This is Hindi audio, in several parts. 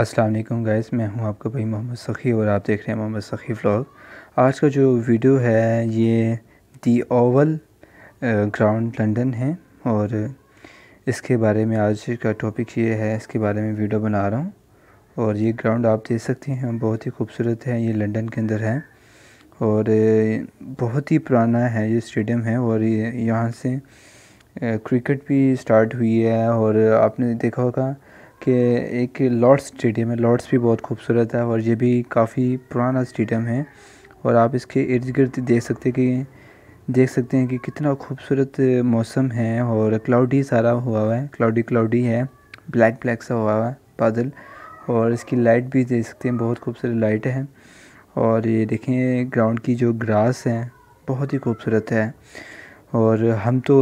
अस्सलाम वालेकुम गाइस मैं हूं आपका भाई मोहम्मद सखी और आप देख रहे हैं मोहम्मद सखी व्लॉग आज का जो वीडियो है ये दी ओवल ग्राउंड लंदन है और इसके बारे में आज का टॉपिक ये है इसके बारे में वीडियो बना रहा हूँ और ये ग्राउंड आप देख सकते हैं बहुत ही खूबसूरत है ये लंदन के अंदर है और बहुत ही पुराना है ये स्टेडियम है और ये यहाँ से क्रिकेट भी स्टार्ट हुई है और आपने देखा होगा के एक लॉर्ड्स स्टेडियम है लॉर्ड्स भी बहुत खूबसूरत है और ये भी काफ़ी पुराना स्टेडियम है और आप इसके इर्द गिर्द देख सकते कि देख सकते हैं कि कितना खूबसूरत मौसम है और क्लाउडी सारा हुआ हुआ है क्लाउडी क्लाउडी है ब्लैक ब्लैक सा हुआ हुआ है बादल और इसकी लाइट भी देख सकते हैं बहुत खूबसूरत लाइट है और ये देखें ग्राउंड की जो ग्रास है बहुत ही खूबसूरत है और हम तो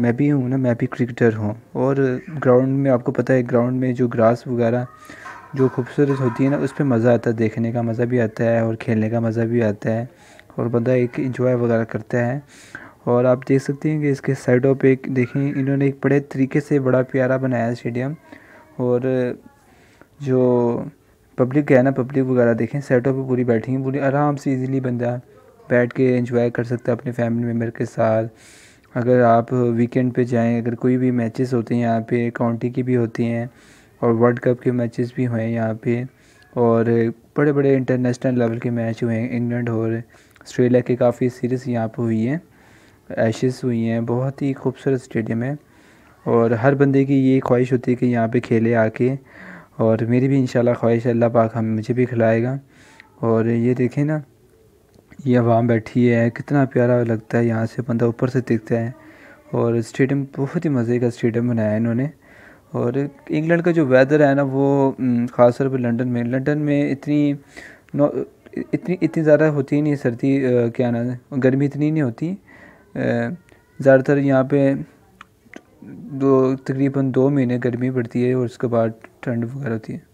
मैं भी हूँ ना मैं भी क्रिकेटर हूँ और ग्राउंड में आपको पता है ग्राउंड में जो ग्रास वगैरह जो खूबसूरत होती है ना उस पर मज़ा आता है देखने का मज़ा भी आता है और खेलने का मज़ा भी आता है और बंदा एक इंजॉय वगैरह करता है और आप देख सकते हैं कि इसके साइडों पे एक देखें इन्होंने एक बड़े तरीके से बड़ा प्यारा बनाया स्टेडियम और जो पब्लिक है ना पब्लिक वगैरह देखें साइडों पे पूरी बैठी हैं पूरी आराम से इजीली बंदा बैठ के इंजॉय कर सकते हैं अपने फैमिली मेम्बर के साथ अगर आप वीकेंड पे जाएं अगर कोई भी मैचेस होते हैं यहाँ पे काउंटी की भी होती हैं और वर्ल्ड कप के मैचेस भी हुए हैं यहाँ पे और बड़े बड़े इंटरनेशनल लेवल के मैच हुए हैं इंग्लैंड और ऑस्ट्रेलिया के काफ़ी सीरीज़ यहाँ पर हुई हैं एशेस हुई हैं बहुत ही खूबसूरत स्टेडियम है और हर बंदे की ये ख्वाहिश होती है कि यहाँ पे खेले आके और मेरी भी इंशाल्लाह ख्वाहिश अल्लाह पाक हम मुझे भी खिलाएगा और ये देखें ना ये आवाम बैठी है कितना प्यारा लगता है यहाँ से बंदा ऊपर से दिखता है और स्टेडियम बहुत ही मज़े का स्टेडियम बनाया है इन्होंने और इंग्लैंड का जो वेदर है ना वो ख़ास तौर पर लंदन में लंदन में इतनी इतनी इतनी ज़्यादा होती ही नहीं सर्दी क्या ना गर्मी इतनी नहीं होती ज़्यादातर यहाँ पे दो तकरीबन दो महीने गर्मी पड़ती है और उसके बाद ठंड वगैरह होती है